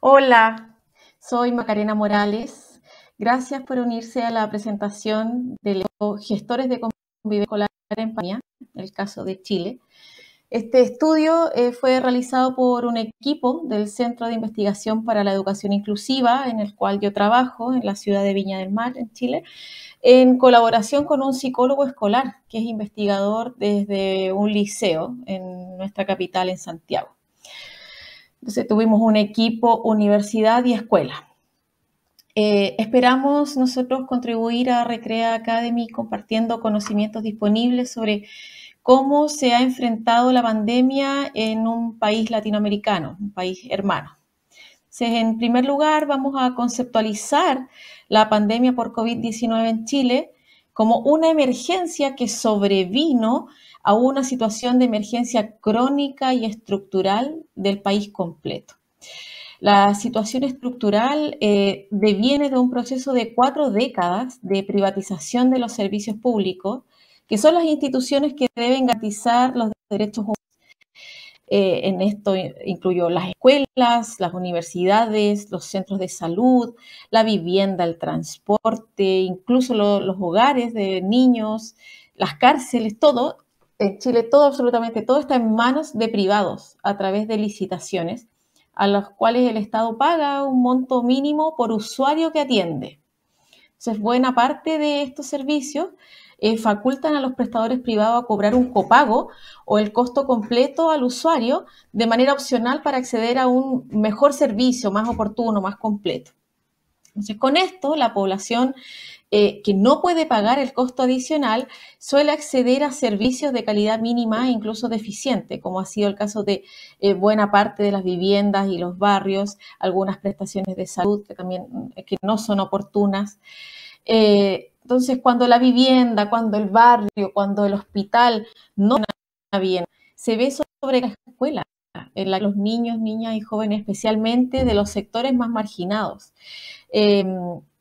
Hola, soy Macarena Morales. Gracias por unirse a la presentación de los gestores de convivencia escolar en España, el caso de Chile, este estudio eh, fue realizado por un equipo del Centro de Investigación para la Educación Inclusiva, en el cual yo trabajo, en la ciudad de Viña del Mar, en Chile, en colaboración con un psicólogo escolar que es investigador desde un liceo en nuestra capital, en Santiago. Entonces tuvimos un equipo universidad y escuela. Eh, esperamos nosotros contribuir a Recrea Academy compartiendo conocimientos disponibles sobre cómo se ha enfrentado la pandemia en un país latinoamericano, un país hermano. en primer lugar, vamos a conceptualizar la pandemia por COVID-19 en Chile como una emergencia que sobrevino a una situación de emergencia crónica y estructural del país completo. La situación estructural eh, deviene de un proceso de cuatro décadas de privatización de los servicios públicos, que son las instituciones que deben garantizar los derechos humanos. Eh, en esto incluyo las escuelas, las universidades, los centros de salud, la vivienda, el transporte, incluso los hogares de niños, las cárceles, todo. En Chile todo, absolutamente todo está en manos de privados a través de licitaciones a las cuales el Estado paga un monto mínimo por usuario que atiende. Entonces, buena parte de estos servicios eh, facultan a los prestadores privados a cobrar un copago o el costo completo al usuario de manera opcional para acceder a un mejor servicio, más oportuno, más completo. Entonces, con esto, la población eh, que no puede pagar el costo adicional suele acceder a servicios de calidad mínima e incluso deficiente, como ha sido el caso de eh, buena parte de las viviendas y los barrios, algunas prestaciones de salud que también que no son oportunas. Entonces, cuando la vivienda, cuando el barrio, cuando el hospital no funciona bien, se ve sobre la escuela, en la que los niños, niñas y jóvenes, especialmente de los sectores más marginados. Em,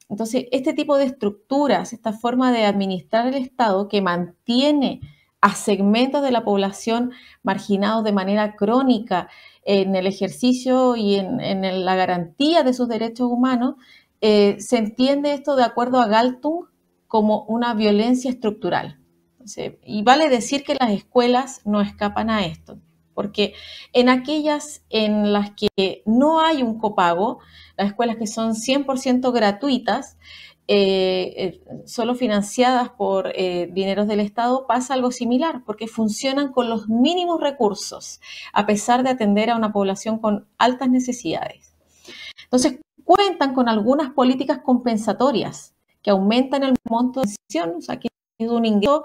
entonces, este tipo de estructuras, esta forma de administrar el Estado que mantiene a segmentos de la población marginados de manera crónica en el ejercicio y en, la garantía de sus derechos humanos, eh, se entiende esto de acuerdo a Galtung como una violencia estructural. Y vale decir que las escuelas no escapan a esto, porque en aquellas en las que no hay un copago, las escuelas que son 100% gratuitas, eh, eh, solo financiadas por eh, dineros del Estado, pasa algo similar, porque funcionan con los mínimos recursos, a pesar de atender a una población con altas necesidades. Entonces, cuentan con algunas políticas compensatorias, que aumentan el monto de decisión, o sea, que es un ingreso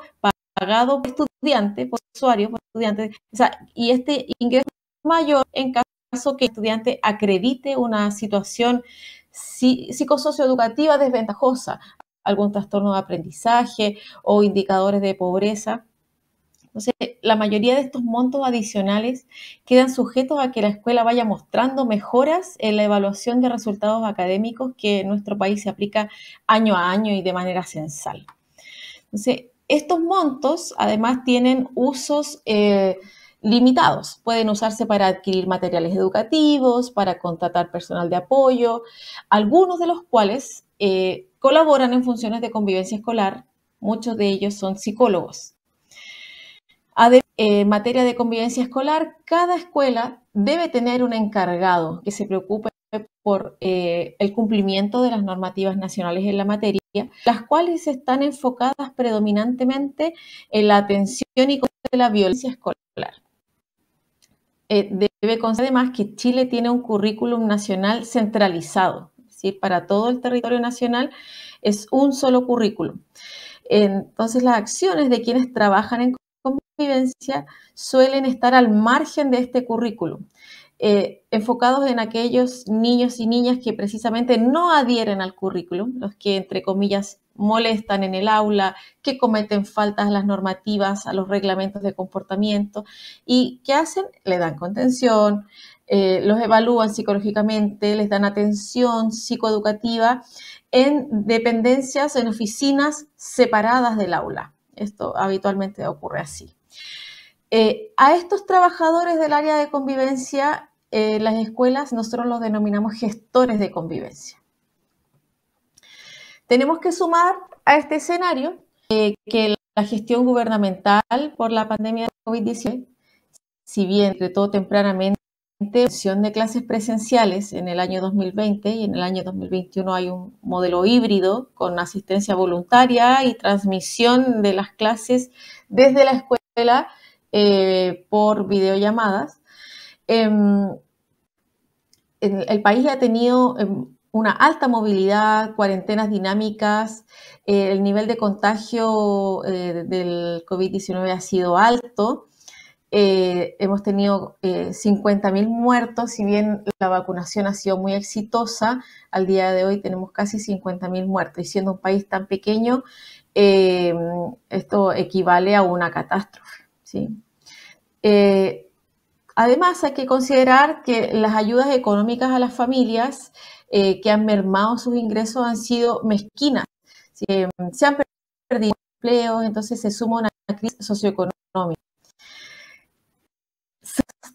pagado por estudiante, por usuario, por estudiante, o sea, y este ingreso mayor en caso que el estudiante acredite una situación psicosocioeducativa desventajosa, algún trastorno de aprendizaje o indicadores de pobreza entonces, la mayoría de estos montos adicionales quedan sujetos a que la escuela vaya mostrando mejoras en la evaluación de resultados académicos que en nuestro país se aplica año a año y de manera censal. Entonces, estos montos además tienen usos eh, limitados. Pueden usarse para adquirir materiales educativos, para contratar personal de apoyo, algunos de los cuales eh, colaboran en funciones de convivencia escolar. Muchos de ellos son psicólogos en eh, materia de convivencia escolar, cada escuela debe tener un encargado que se preocupe por eh, el cumplimiento de las normativas nacionales en la materia, las cuales están enfocadas predominantemente en la atención y de la violencia escolar. Eh, debe constar además que Chile tiene un currículum nacional centralizado, es decir, para todo el territorio nacional es un solo currículum. Entonces, las acciones de quienes trabajan en convivencia suelen estar al margen de este currículum, eh, enfocados en aquellos niños y niñas que precisamente no adhieren al currículum, los que entre comillas molestan en el aula, que cometen faltas a las normativas, a los reglamentos de comportamiento y que hacen, le dan contención, eh, los evalúan psicológicamente, les dan atención psicoeducativa en dependencias, en oficinas separadas del aula. Esto habitualmente ocurre así. Eh, a estos trabajadores del área de convivencia, eh, las escuelas nosotros los denominamos gestores de convivencia. Tenemos que sumar a este escenario eh, que la gestión gubernamental por la pandemia de COVID-19, si bien todo tempranamente de clases presenciales en el año 2020 y en el año 2021 hay un modelo híbrido con asistencia voluntaria y transmisión de las clases desde la escuela eh, por videollamadas. Em, el país ha tenido em, una alta movilidad, cuarentenas dinámicas, eh, el nivel de contagio eh, del COVID-19 ha sido alto. Eh, hemos tenido 50.000 eh, muertos, si bien la vacunación ha sido muy exitosa, al día de hoy tenemos casi 50.000 muertos y siendo un país tan pequeño, eh, esto equivale a una catástrofe. además, hay que considerar que las ayudas económicas a las familias que han mermado sus ingresos han sido mezquinas. Se han perdido empleos, entonces se suma una crisis socioeconómica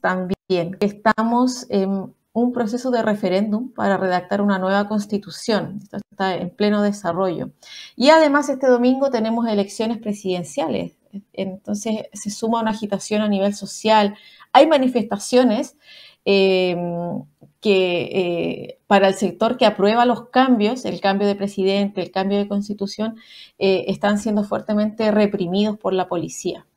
también estamos en un proceso de referéndum para redactar una nueva constitución. Esto está en pleno desarrollo. Y además este domingo tenemos elecciones presidenciales. Entonces se suma una agitación a nivel social. Hay manifestaciones em, que eh, para el sector que aprueba los cambios, el cambio de presidente, el cambio de constitución, eh, están siendo fuertemente reprimidos por la policía.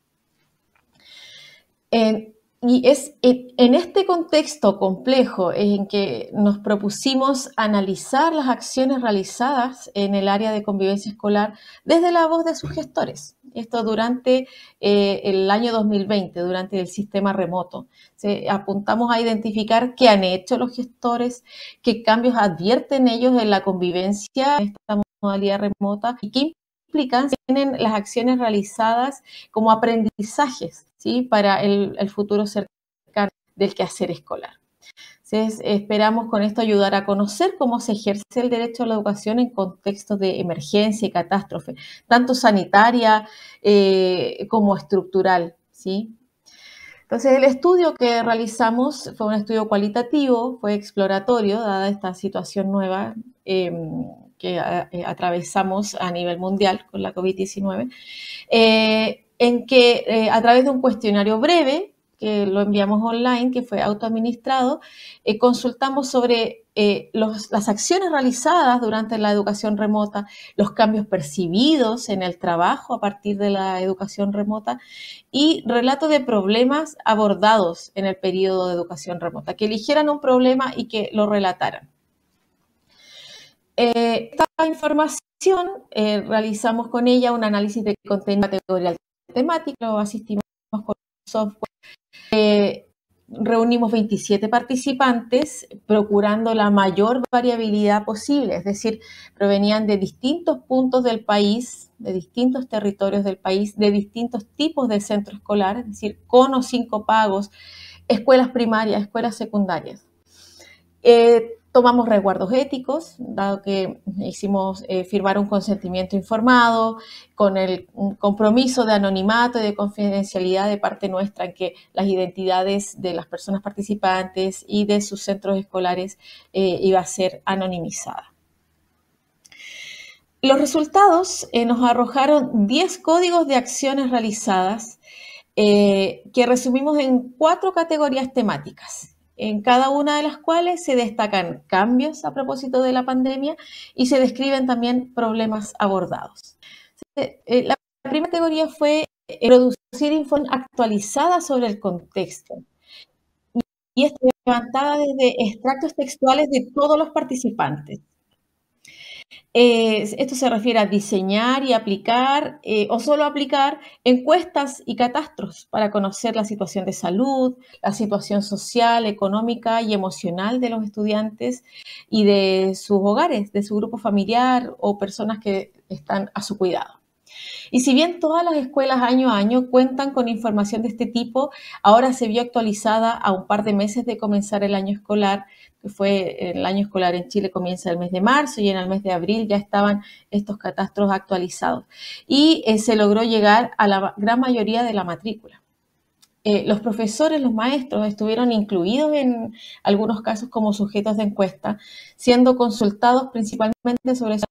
En, y es eh, en este contexto complejo en que nos propusimos analizar las acciones realizadas en el área de convivencia escolar desde la voz de sus gestores. Esto durante eh, el año 2020, durante el sistema remoto. Se, apuntamos a identificar qué han hecho los gestores, qué cambios advierten ellos en la convivencia, en esta modalidad remota, y qué implican tienen las acciones realizadas como aprendizajes para el, futuro cercano del quehacer escolar. Entonces, esperamos con esto ayudar a conocer cómo se ejerce el derecho a la educación en contextos de emergencia y catástrofe, tanto sanitaria eh, como estructural. ¿sí? Entonces, el estudio que realizamos fue un estudio cualitativo, fue exploratorio, dada esta situación nueva em, que eh, atravesamos a nivel mundial con la COVID-19 en que eh, a través de un cuestionario breve, que lo enviamos online, que fue autoadministrado, eh, consultamos sobre eh, las acciones realizadas durante la educación remota, los cambios percibidos en el trabajo a partir de la educación remota y relato de problemas abordados en el periodo de educación remota, que eligieran un problema y que lo relataran. esta información realizamos con ella un análisis de contenido categorial temática, asistimos con software. Eh, reunimos 27 participantes procurando la mayor variabilidad posible, es decir, provenían de distintos puntos del país, de distintos territorios del país, de distintos tipos de centro escolar, es decir, con o sin pagos escuelas primarias, escuelas secundarias. Eh, tomamos resguardos éticos, dado que hicimos eh, firmar un consentimiento informado, con el compromiso de anonimato y de confidencialidad de parte nuestra en que las identidades de las personas participantes y de sus centros escolares iban eh, iba a ser anonimizada. Los resultados eh, nos arrojaron 10 códigos de acciones realizadas que resumimos en cuatro categorías temáticas en cada una de las cuales se destacan cambios a propósito de la pandemia y se describen también problemas abordados. Eh, la primera categoría fue eh, producir información actualizada sobre el contexto y fue levantada desde extractos textuales de todos los participantes. Eh, esto se refiere a diseñar y aplicar eh, o solo aplicar encuestas y catastros para conocer la situación de salud, la situación social, económica y emocional de los estudiantes y de sus hogares, de su grupo familiar o personas que están a su cuidado. Y si bien todas las escuelas año a año cuentan con información de este tipo, ahora se vio actualizada a un par de meses de comenzar el año escolar, que fue el año escolar en Chile comienza el mes de marzo y en el mes de abril ya estaban estos catastros actualizados. Y eh, se logró llegar a la gran mayoría de la matrícula. Eh, los profesores, los maestros estuvieron incluidos en algunos casos como sujetos de encuesta, siendo consultados principalmente sobre esa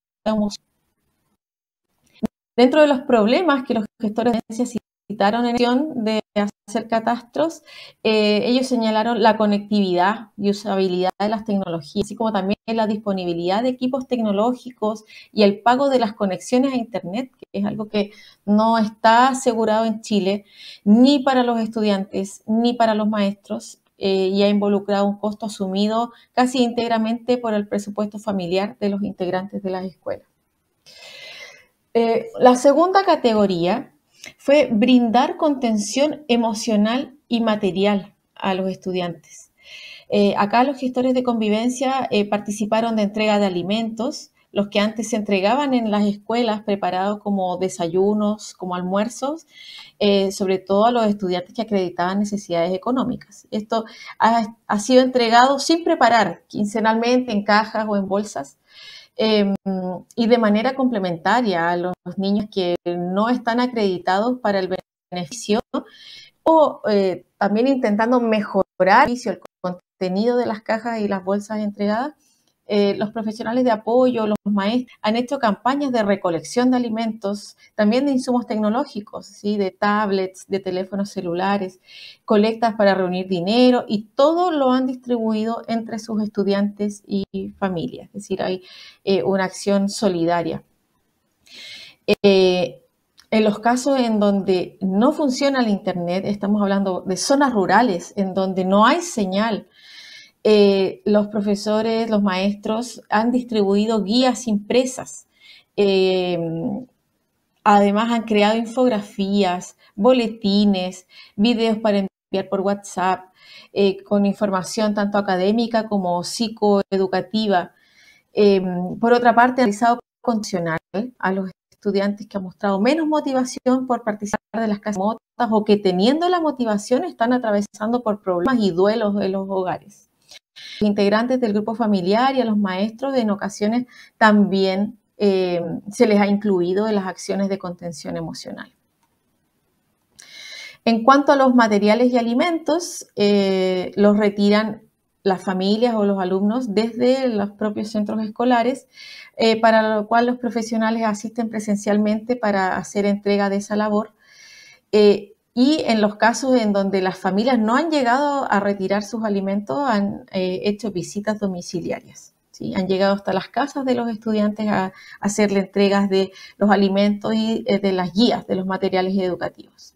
Dentro de los problemas que los gestores de agencias citaron en acción de hacer catastros, eh, ellos señalaron la conectividad y usabilidad de las tecnologías, así como también la disponibilidad de equipos tecnológicos y el pago de las conexiones a Internet, que es algo que no está asegurado en Chile, ni para los estudiantes, ni para los maestros, eh, y ha involucrado un costo asumido casi íntegramente por el presupuesto familiar de los integrantes de las escuelas. Eh, la segunda categoría fue brindar contención emocional y material a los estudiantes. Eh, acá los gestores de convivencia eh, participaron de entrega de alimentos, los que antes se entregaban en las escuelas preparados como desayunos, como almuerzos, sobre todo a los estudiantes que acreditaban necesidades económicas. Esto ha, ha, sido entregado sin preparar, quincenalmente en cajas o en bolsas, Em, y de manera complementaria a los, niños que no están acreditados para el beneficio o eh, también intentando mejorar el contenido de las cajas y las bolsas entregadas eh, los profesionales de apoyo, los maestros, han hecho campañas de recolección de alimentos, también de insumos tecnológicos, ¿sí? de tablets, de teléfonos celulares, colectas para reunir dinero y todo lo han distribuido entre sus estudiantes y familias. Es decir, hay eh, una acción solidaria. Eh, en los casos en donde no funciona el Internet, estamos hablando de zonas rurales, en donde no hay señal, eh, los profesores, los maestros han distribuido guías impresas. Eh, además han creado infografías, boletines, videos para enviar por WhatsApp, eh, con información tanto académica como psicoeducativa. Em, por otra parte, han realizado condicional a los estudiantes que han mostrado menos motivación por participar de las casas o que teniendo la motivación están atravesando por problemas y duelos de los hogares integrantes del grupo familiar y a los maestros en ocasiones también eh, se les ha incluido en las acciones de contención emocional. En cuanto a los materiales y alimentos, eh, los retiran las familias o los alumnos desde los propios centros escolares, eh, para lo cual los profesionales asisten presencialmente para hacer entrega de esa labor. Y en los casos en donde las familias no han llegado a retirar sus alimentos, han eh, hecho visitas domiciliarias. ¿sí? Han llegado hasta las casas de los estudiantes a, hacerle entregas de los alimentos y eh, de las guías, de los materiales educativos.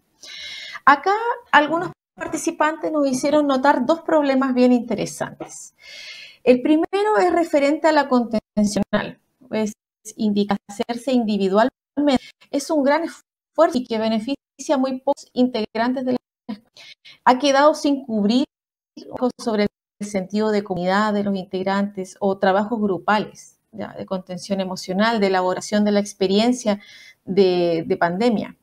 Acá algunos participantes nos hicieron notar dos problemas bien interesantes. El primero es referente a la contencional, es indica hacerse individualmente. Es un gran esfuerzo y que beneficia muy pocos integrantes de la Ha quedado sin cubrir sobre el sentido de comunidad de los integrantes o trabajos grupales de contención emocional, de elaboración de la experiencia de, pandemia.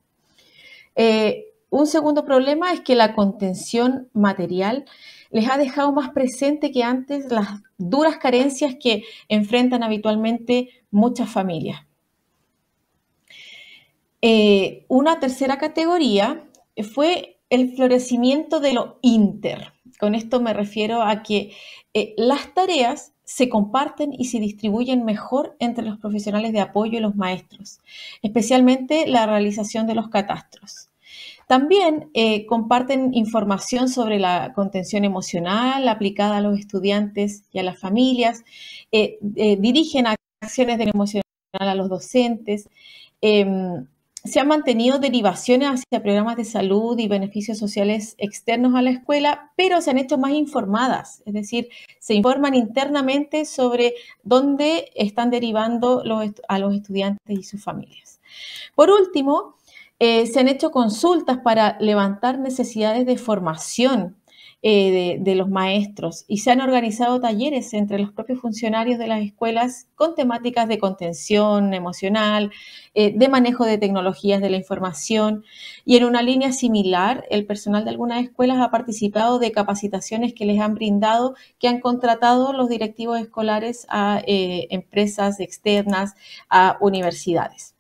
Eh, un segundo problema es que la contención material les ha dejado más presente que antes las duras carencias que enfrentan habitualmente muchas familias. Eh, una tercera categoría fue el florecimiento de lo inter. Con esto me refiero a que eh, las tareas se comparten y se distribuyen mejor entre los profesionales de apoyo y los maestros, especialmente la realización de los catastros. También eh, comparten información sobre la contención emocional aplicada a los estudiantes y a las familias, dirigen acciones de emocional a los docentes, em, se han mantenido derivaciones hacia programas de salud y beneficios sociales externos a la escuela, pero se han hecho más informadas, es decir, se informan internamente sobre dónde están derivando a los estudiantes y sus familias. Por último, eh, se han hecho consultas para levantar necesidades de formación eh, de, los maestros y se han organizado talleres entre los propios funcionarios de las escuelas con temáticas de contención emocional, eh, de manejo de tecnologías de la información y en una línea similar el personal de algunas escuelas ha participado de capacitaciones que les han brindado, que han contratado los directivos escolares a eh, empresas externas, a universidades.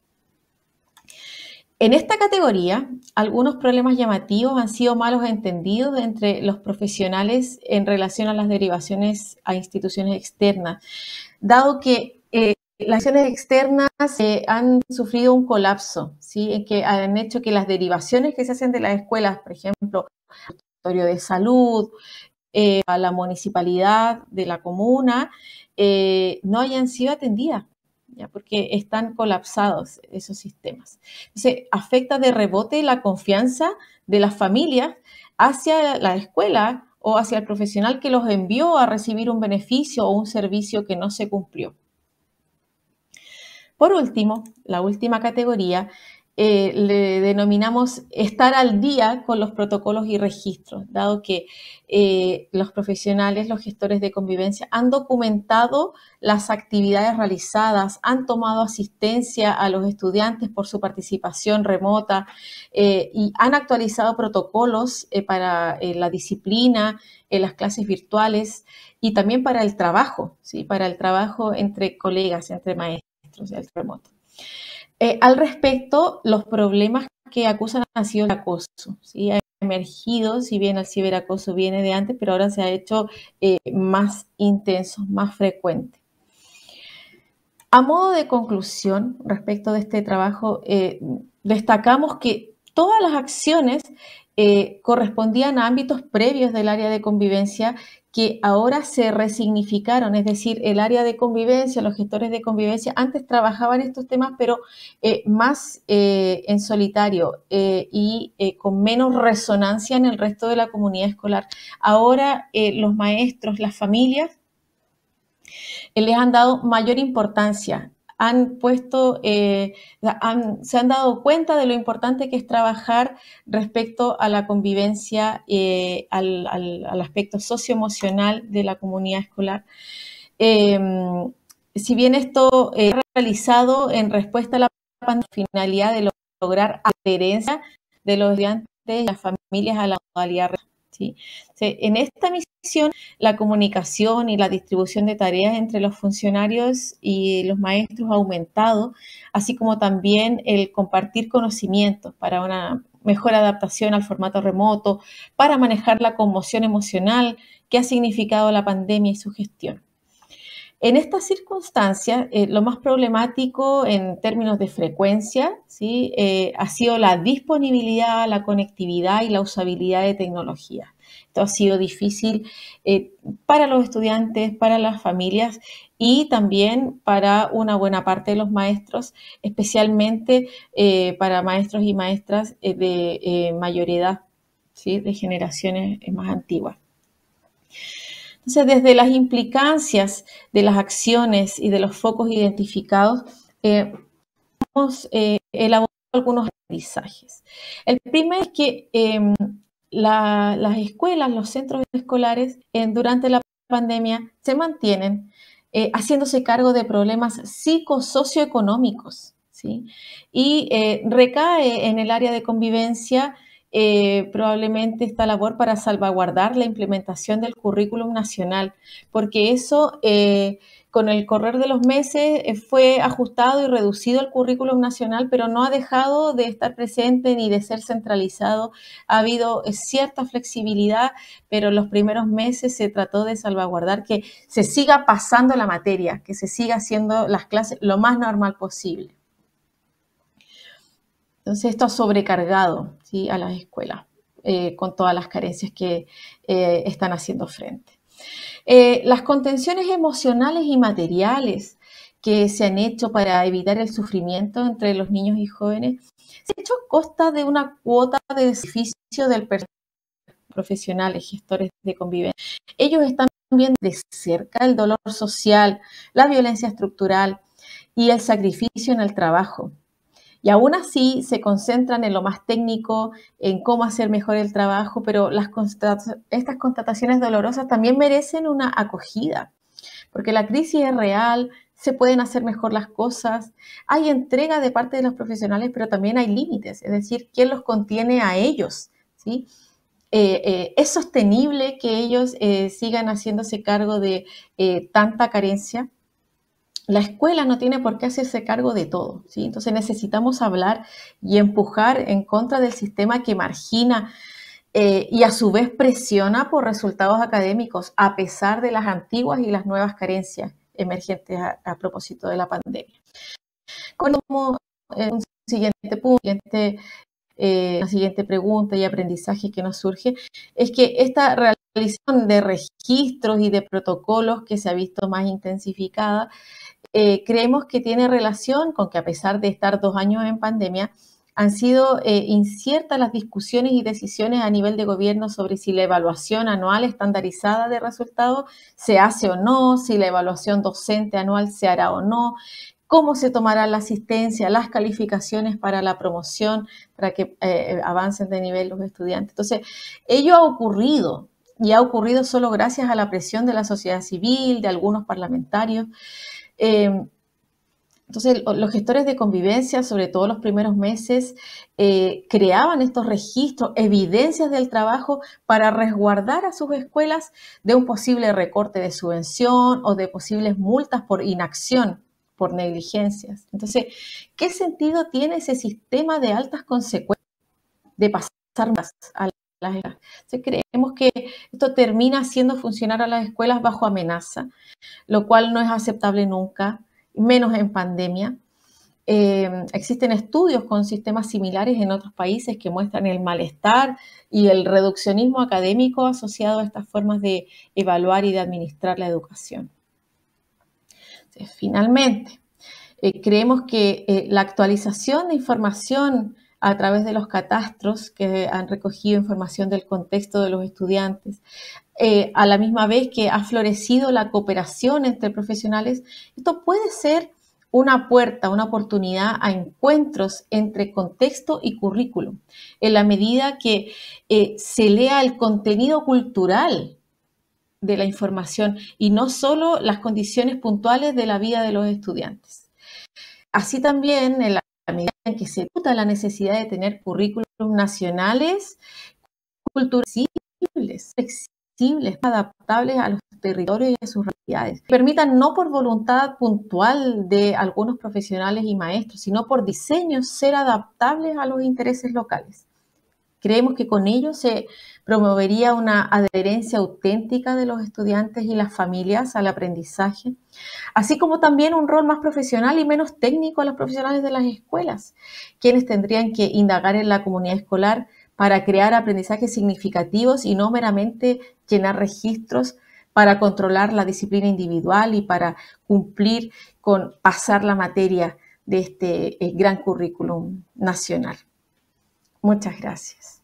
En esta categoría, algunos problemas llamativos han sido malos entendidos entre los profesionales en relación a las derivaciones a instituciones externas, dado que eh, las acciones externas eh, han sufrido un colapso, ¿sí? En que han hecho que las derivaciones que se hacen de las escuelas, por ejemplo, al territorio de salud, eh, a la municipalidad de la comuna, no hayan sido atendidas porque están colapsados esos sistemas. Entonces, afecta de rebote la confianza de las familias hacia la escuela o hacia el profesional que los envió a recibir un beneficio o un servicio que no se cumplió. Por último, la última categoría eh, le denominamos estar al día con los protocolos y registros, dado que eh, los profesionales, los gestores de convivencia han documentado las actividades realizadas, han tomado asistencia a los estudiantes por su participación remota eh, y han actualizado protocolos para la disciplina, en las clases virtuales y también para el trabajo, ¿sí? para el trabajo entre colegas, entre maestros, el remoto. Eh, al respecto, los problemas que acusan han sido el acoso. ¿sí? Ha emergido, si bien el ciberacoso viene de antes, pero ahora se ha hecho eh, más intenso, más frecuente. A modo de conclusión respecto de este trabajo, eh, destacamos que todas las acciones eh, correspondían a ámbitos previos del área de convivencia que ahora se resignificaron, es decir, el área de convivencia, los gestores de convivencia, antes trabajaban estos temas, pero eh, más eh, en solitario y con menos resonancia en el resto de la comunidad escolar. Ahora los maestros, las familias les han dado mayor importancia han puesto, eh, se han dado cuenta de lo importante que es trabajar respecto a la convivencia, eh, al, aspecto socioemocional de la comunidad escolar. Em, si bien esto es eh, realizado en respuesta a la finalidad de lograr adherencia de los estudiantes y las familias a la modalidad en esta misión, la comunicación y la distribución de tareas entre los funcionarios y los maestros ha aumentado, así como también el compartir conocimientos para una mejor adaptación al formato remoto, para manejar la conmoción emocional que ha significado la pandemia y su gestión. En estas circunstancias, eh, lo más problemático en términos de frecuencia eh, ha sido la disponibilidad, la conectividad y la usabilidad de tecnología. Esto ha sido difícil eh, para los estudiantes, para las familias y también para una buena parte de los maestros, especialmente para maestros y maestras de mayor edad, de generaciones más antiguas. Entonces, desde las implicancias de las acciones y de los focos identificados, eh, hemos eh, elaborado algunos aprendizajes. El primero es que em, las escuelas, los centros escolares, durante la pandemia se mantienen eh, haciéndose cargo de problemas psicosocioeconómicos ¿sí? y recae en el área de convivencia eh, probablemente esta labor para salvaguardar la implementación del currículum nacional, porque eso eh, con el correr de los meses eh, fue ajustado y reducido el currículum nacional, pero no ha dejado de estar presente ni de ser centralizado. Ha habido cierta flexibilidad, pero en los primeros meses se trató de salvaguardar que se siga pasando la materia, que se siga haciendo las clases lo más normal posible. Entonces esto ha sobrecargado a las escuelas eh, con todas las carencias que eh, están haciendo frente. Eh, las contenciones emocionales y materiales que se han hecho para evitar el sufrimiento entre los niños y jóvenes se han hecho a costa de una cuota de sacrificio del personal profesionales, gestores de convivencia. Ellos están también de cerca el dolor social, la violencia estructural y el sacrificio en el trabajo. Y aún así se concentran en lo más técnico, en cómo hacer mejor el trabajo, pero estas constataciones dolorosas también merecen una acogida, porque la crisis es real, se pueden hacer mejor las cosas, hay entrega de parte de los profesionales, pero también hay límites, es decir, quién los contiene a ellos, eh, eh, es sostenible que ellos eh, sigan haciéndose cargo de tanta carencia la escuela no tiene por qué hacerse cargo de todo, ¿sí? Entonces necesitamos hablar y empujar en contra del sistema que margina eh, y a su vez presiona por resultados académicos, a pesar de las antiguas y las nuevas carencias emergentes a, propósito de la pandemia. Como eh, un siguiente punto, eh, la siguiente pregunta y aprendizaje que nos surge, es que esta realidad de registros y de protocolos que se ha visto más intensificada, eh, creemos que tiene relación con que a pesar de estar dos años en pandemia, han sido eh, inciertas las discusiones y decisiones a nivel de gobierno sobre si la evaluación anual estandarizada de resultados se hace o no, si la evaluación docente anual se hará o no, cómo se tomará la asistencia, las calificaciones para la promoción, para que eh, avancen de nivel los estudiantes. Entonces, ello ha ocurrido, y ha ocurrido solo gracias a la presión de la sociedad civil, de algunos parlamentarios. Em, entonces, los gestores de convivencia, sobre todo los primeros meses, eh, creaban estos registros, evidencias del trabajo para resguardar a sus escuelas de un posible recorte de subvención o de posibles multas por inacción por negligencias. Entonces, ¿qué sentido tiene ese sistema de altas consecuencias de pasar más a la creemos que esto termina haciendo funcionar a las escuelas bajo amenaza, lo cual no es aceptable nunca, menos en pandemia. Eh, existen estudios con sistemas similares en otros países que muestran el malestar y el reduccionismo académico asociado a estas formas de evaluar y de administrar la educación. finalmente, eh, creemos que eh, la actualización de información a través de los catastros que han recogido información del contexto de los estudiantes, eh, a la misma vez que ha florecido la cooperación entre profesionales, esto puede ser una puerta, una oportunidad a encuentros entre contexto y currículum, en la medida que eh, se lea el contenido cultural de la información y no solo las condiciones puntuales de la vida de los estudiantes. Así también, en la a medida en que se puta la necesidad de tener currículos nacionales, culturales, flexibles, flexibles, adaptables a los territorios y a sus realidades, que permitan no por voluntad puntual de algunos profesionales y maestros, sino por diseño ser adaptables a los intereses locales. Creemos que con ello se promovería una adherencia auténtica de los estudiantes y las familias al aprendizaje, así como también un rol más profesional y menos técnico a los profesionales de las escuelas, quienes tendrían que indagar en la comunidad escolar para crear aprendizajes significativos y no meramente llenar registros para controlar la disciplina individual y para cumplir con pasar la materia de este eh, gran currículum nacional. Muchas gracias.